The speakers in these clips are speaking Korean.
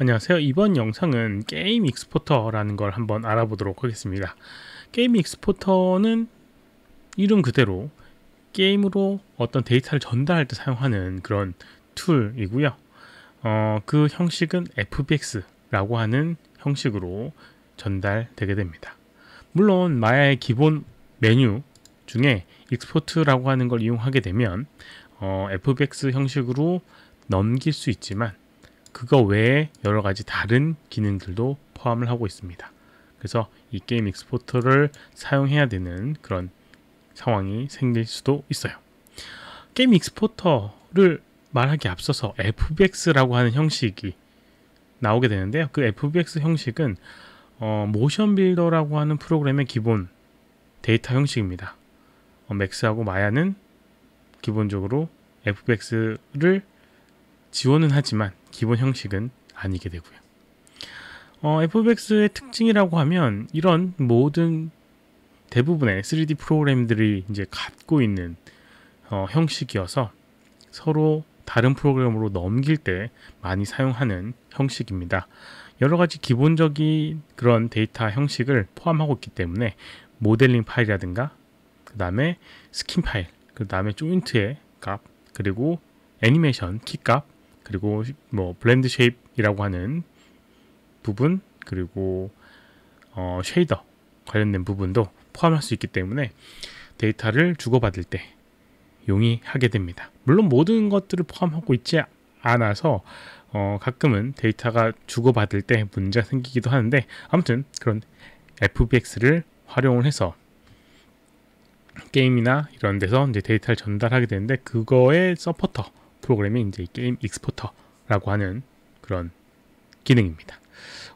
안녕하세요. 이번 영상은 게임 익스포터라는 걸 한번 알아보도록 하겠습니다. 게임 익스포터는 이름 그대로 게임으로 어떤 데이터를 전달할 때 사용하는 그런 툴이고요. 어, 그 형식은 FBX라고 하는 형식으로 전달되게 됩니다. 물론 마야의 기본 메뉴 중에 익스포트라고 하는 걸 이용하게 되면 어, FBX 형식으로 넘길 수 있지만 그거 외에 여러 가지 다른 기능들도 포함을 하고 있습니다. 그래서 이 게임 익스포터를 사용해야 되는 그런 상황이 생길 수도 있어요. 게임 익스포터를 말하기 앞서서 FBX라고 하는 형식이 나오게 되는데요. 그 FBX 형식은 어, 모션 빌더라고 하는 프로그램의 기본 데이터 형식입니다. 어, 맥스하고 마야는 기본적으로 FBX를 지원은 하지만 기본 형식은 아니게 되고요. 어, f x 의 특징이라고 하면 이런 모든 대부분의 3D 프로그램들이 이제 갖고 있는 어, 형식이어서 서로 다른 프로그램으로 넘길 때 많이 사용하는 형식입니다. 여러 가지 기본적인 그런 데이터 형식을 포함하고 있기 때문에 모델링 파일이라든가 그 다음에 스킨 파일, 그 다음에 조인트의 값, 그리고 애니메이션 키값 그리고 뭐 블렌드 쉐입이라고 하는 부분 그리고 어, 쉐이더 관련된 부분도 포함할 수 있기 때문에 데이터를 주고받을 때 용이하게 됩니다. 물론 모든 것들을 포함하고 있지 않아서 어, 가끔은 데이터가 주고받을 때 문제가 생기기도 하는데 아무튼 그런 FBX를 활용을 해서 게임이나 이런 데서 이제 데이터를 전달하게 되는데 그거의 서포터 프로그램이 이제 게임 익스포터라고 하는 그런 기능입니다.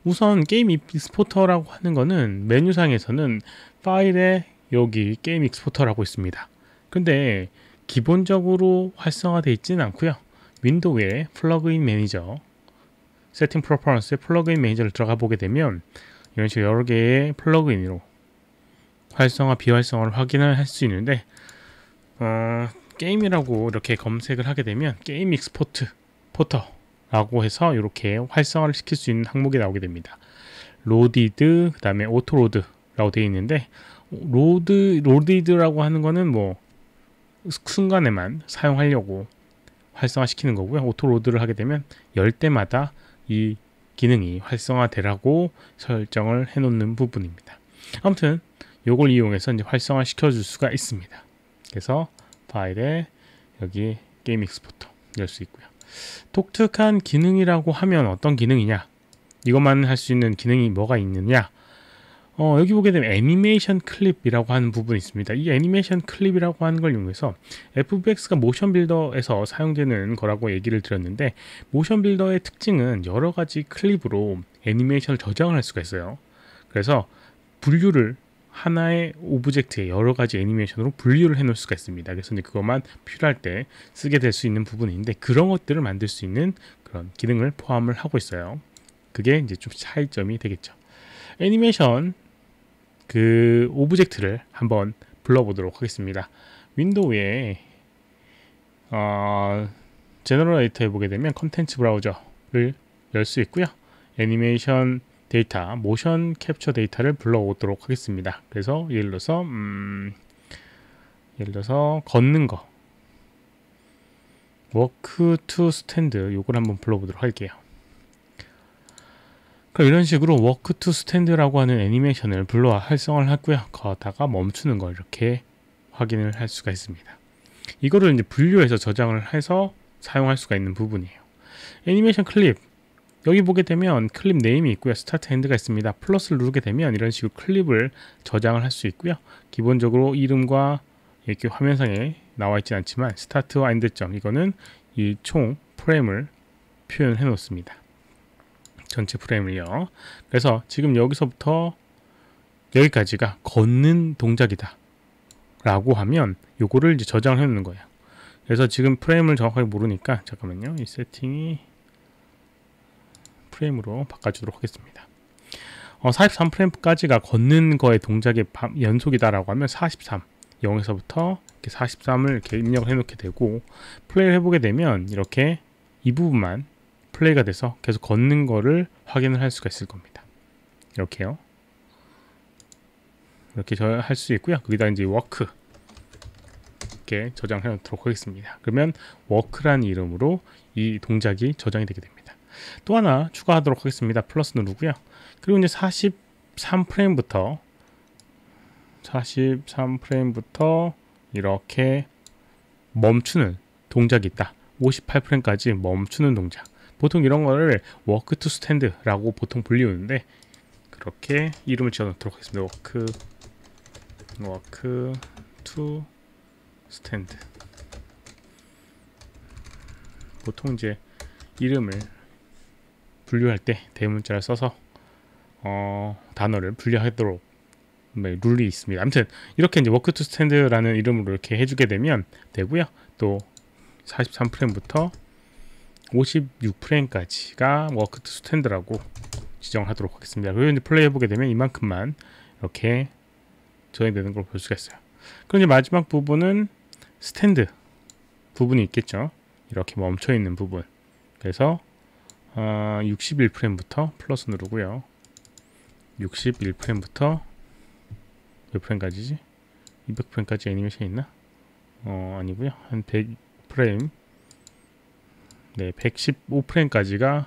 우선 게임 익스포터라고 하는 거는 메뉴상에서는 파일에 여기 게임 익스포터라고 있습니다. 근데 기본적으로 활성화되어 있지 않고요. 윈도우의 플러그인 매니저 세팅 프로퍼런스의 플러그인 매니저를 들어가 보게 되면 이런 식으로 여러 개의 플러그인으로 활성화 비활성화를 확인할수 있는데 어, 게임이라고 이렇게 검색을 하게 되면 게임 익스포트 포터라고 해서 이렇게 활성화를 시킬 수 있는 항목이 나오게 됩니다. 로디드 그 다음에 오토로드라고 되어 있는데 로드 로디드라고 하는 거는 뭐 순간에만 사용하려고 활성화시키는 거고요. 오토로드를 하게 되면 열 때마다 이 기능이 활성화되라고 설정을 해놓는 부분입니다. 아무튼 이걸 이용해서 이제 활성화시켜 줄 수가 있습니다. 그래서 파일에 여기 게임 익스포터 열 수 있고요. 독특한 기능이라고 하면 어떤 기능이냐? 이것만 할 수 있는 기능이 뭐가 있느냐? 어, 여기 보게 되면 애니메이션 클립이라고 하는 부분이 있습니다. 이 애니메이션 클립이라고 하는 걸 이용해서 FBX가 모션 빌더에서 사용되는 거라고 얘기를 드렸는데 모션 빌더의 특징은 여러 가지 클립으로 애니메이션을 저장을 할 수가 있어요. 그래서 분류를 하나의 오브젝트에 여러 가지 애니메이션으로 분류를 해놓을 수가 있습니다. 그래서 이제 그것만 필요할 때 쓰게 될 수 있는 부분인데 그런 것들을 만들 수 있는 그런 기능을 포함을 하고 있어요. 그게 이제 좀 차이점이 되겠죠. 애니메이션 그 오브젝트를 한번 불러보도록 하겠습니다. 윈도우에 어, 제너럴 에디터해 보게 되면 컨텐츠 브라우저를 열 수 있고요. 애니메이션 데이터, 모션 캡처 데이터를 불러오도록 하겠습니다. 그래서 예를 들어서 음, 예를 들어서 걷는 거 워크 투 스탠드 요걸 한번 불러보도록 할게요. 그럼 이런 식으로 워크 투 스탠드라고 하는 애니메이션을 불러 와 활성화를 했고요. 거다가 멈추는 걸 이렇게 확인을 할 수가 있습니다. 이거를 이제 분류해서 저장을 해서 사용할 수가 있는 부분이에요. 애니메이션 클립 여기 보게 되면 클립 네임이 있고요. 스타트 핸드가 있습니다. 플러스를 누르게 되면 이런 식으로 클립을 저장을 할 수 있고요. 기본적으로 이름과 이렇게 화면상에 나와 있진 않지만 스타트와 엔드점 이거는 이 총 프레임을 표현해 놓습니다. 전체 프레임을요. 그래서 지금 여기서부터 여기까지가 걷는 동작이다. 라고 하면 요거를 이제 저장해 을 놓는 거예요. 그래서 지금 프레임을 정확하게 모르니까 잠깐만요. 이 세팅이 프레임으로 바꿔주도록 하겠습니다. 어, 43프레임까지가 걷는 거의 동작의 연속이다라고 하면 43, 0에서부터 이렇게 43을 이렇게 입력을 해놓게 되고 플레이를 해보게 되면 이렇게 이 부분만 플레이가 돼서 계속 걷는 거를 확인을 할 수가 있을 겁니다. 이렇게요. 이렇게 할 수 있고요. 거기다 이제 워크 이렇게 저장해 놓도록 하겠습니다. 그러면 워크란 이름으로 이 동작이 저장이 되게 됩니다. 또 하나 추가하도록 하겠습니다. 플러스 누르고요. 그리고 이제 43프레임부터 43프레임부터 이렇게 멈추는 동작이 있다. 58프레임까지 멈추는 동작. 보통 이런 거를 워크 투 스탠드라고 보통 불리우는데 그렇게 이름을 지어놓도록 하겠습니다. 워크 워크 투 스탠드 보통 이제 이름을 분류할 때 대문자를 써서 어, 단어를 분류하도록 네, 룰이 있습니다. 아무튼 이렇게 이제 워크 투 스탠드라는 이름으로 이렇게 해주게 되면 되고요. 또 43프레임부터 56프레임까지가 워크 투 스탠드라고 지정하도록 하겠습니다. 그리고 이제 플레이 해보게 되면 이만큼만 이렇게 저장되는 걸 볼 수가 있어요. 그럼 이제 마지막 부분은 스탠드 부분이 있겠죠. 이렇게 멈춰있는 부분. 그래서 어, 61프레임부터 플러스 누르고요 61프레임부터 몇 프레임까지지? 200프레임까지 애니메이션 있나? 어아니구요한 100프레임 네 115프레임까지가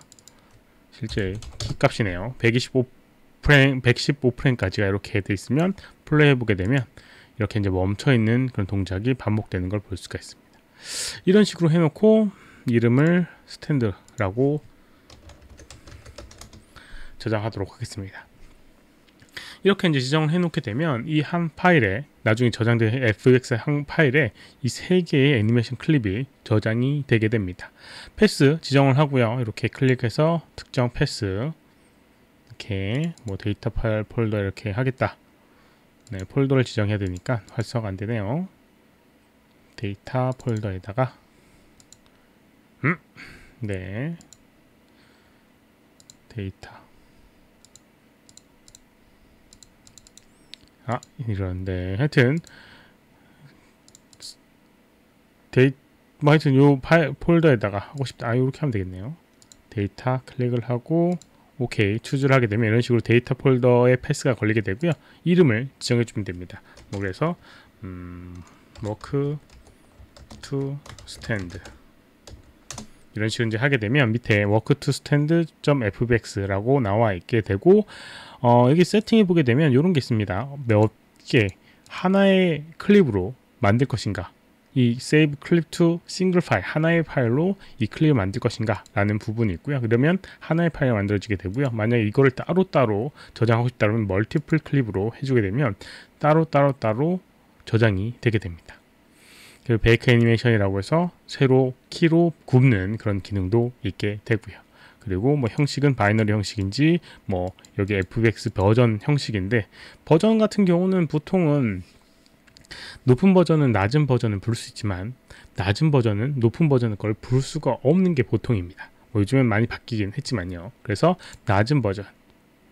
실제 키값이네요 125프레임 115프레임까지가 이렇게 되어 있으면 플레이 해보게 되면 이렇게 이제 멈춰있는 그런 동작이 반복되는 걸 볼 수가 있습니다 이런 식으로 해놓고 이름을 스탠드라고 저장하도록 하겠습니다. 이렇게 이제 지정을 해놓게 되면 이 한 파일에 나중에 저장된 fx 한 파일에 이 세 개의 애니메이션 클립이 저장이 되게 됩니다. 패스 지정을 하고요. 이렇게 클릭해서 특정 패스 이렇게 뭐 데이터 파일 폴더 이렇게 하겠다. 네, 폴더를 지정해야 되니까 활성 안 되네요. 데이터 폴더에다가 음, 네 데이터 아 이런데 하여튼 데이터 뭐 하여튼 요 파일 폴더에다가 하고 싶다 아 요렇게 하면 되겠네요 데이터 클릭을 하고 오케이 추주를 하게 되면 이런 식으로 데이터 폴더에 패스가 걸리게 되고요 이름을 지정해 주면 됩니다 뭐 그래서 음 워크 투 스탠드 이런 식으로 이제 하게 되면 밑에 work to stand.fbx라고 나와 있게 되고 어, 여기 세팅해 보게 되면 이런 게 있습니다. 몇 개 하나의 클립으로 만들 것인가 이 save clip to single 파일 하나의 파일로 이 클립을 만들 것인가 라는 부분이 있고요 그러면 하나의 파일이 만들어지게 되고요 만약 이거를 따로따로 저장하고 싶다면 멀티플 클립으로 해주게 되면 따로따로 따로 저장이 되게 됩니다 그리고 베이크 애니메이션이라고 해서 새로 키로 굽는 그런 기능도 있게 되고요. 그리고 뭐 형식은 바이너리 형식인지 뭐 여기 FBX 버전 형식인데 버전 같은 경우는 보통은 높은 버전은 낮은 버전은 부를 수 있지만 낮은 버전은 높은 버전의 걸 부를 수가 없는 게 보통입니다. 뭐요즘은 많이 바뀌긴 했지만요. 그래서 낮은 버전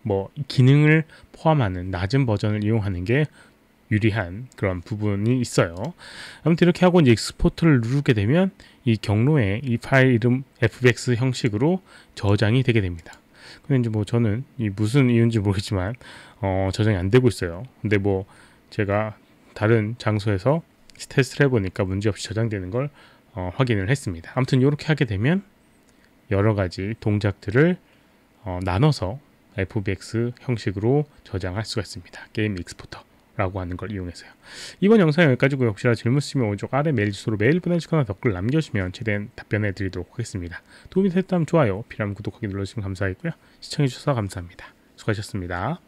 뭐 기능을 포함하는 낮은 버전을 이용하는 게 유리한 그런 부분이 있어요. 아무튼 이렇게 하고 이제 익스포트를 누르게 되면 이 경로에 이 파일 이름 fbx 형식으로 저장이 되게 됩니다. 근데 이제 뭐 저는 이 무슨 이유인지 모르겠지만 어, 저장이 안 되고 있어요. 근데 뭐 제가 다른 장소에서 테스트를 해보니까 문제없이 저장되는 걸 어, 확인을 했습니다. 아무튼 이렇게 하게 되면 여러 가지 동작들을 어, 나눠서 FBX 형식으로 저장할 수가 있습니다. 게임 익스포터. 라고 하는 걸 이용해서요. 이번 영상 여기까지고 혹시나 질문 있으면 오른쪽 아래 메일 주소로 메일 보내주거나 댓글 남겨주시면 최대한 답변해 드리도록 하겠습니다. 도움이 됐다면 좋아요, 필요하면 구독하기 눌러주시면 감사하겠고요. 시청해주셔서 감사합니다. 수고하셨습니다.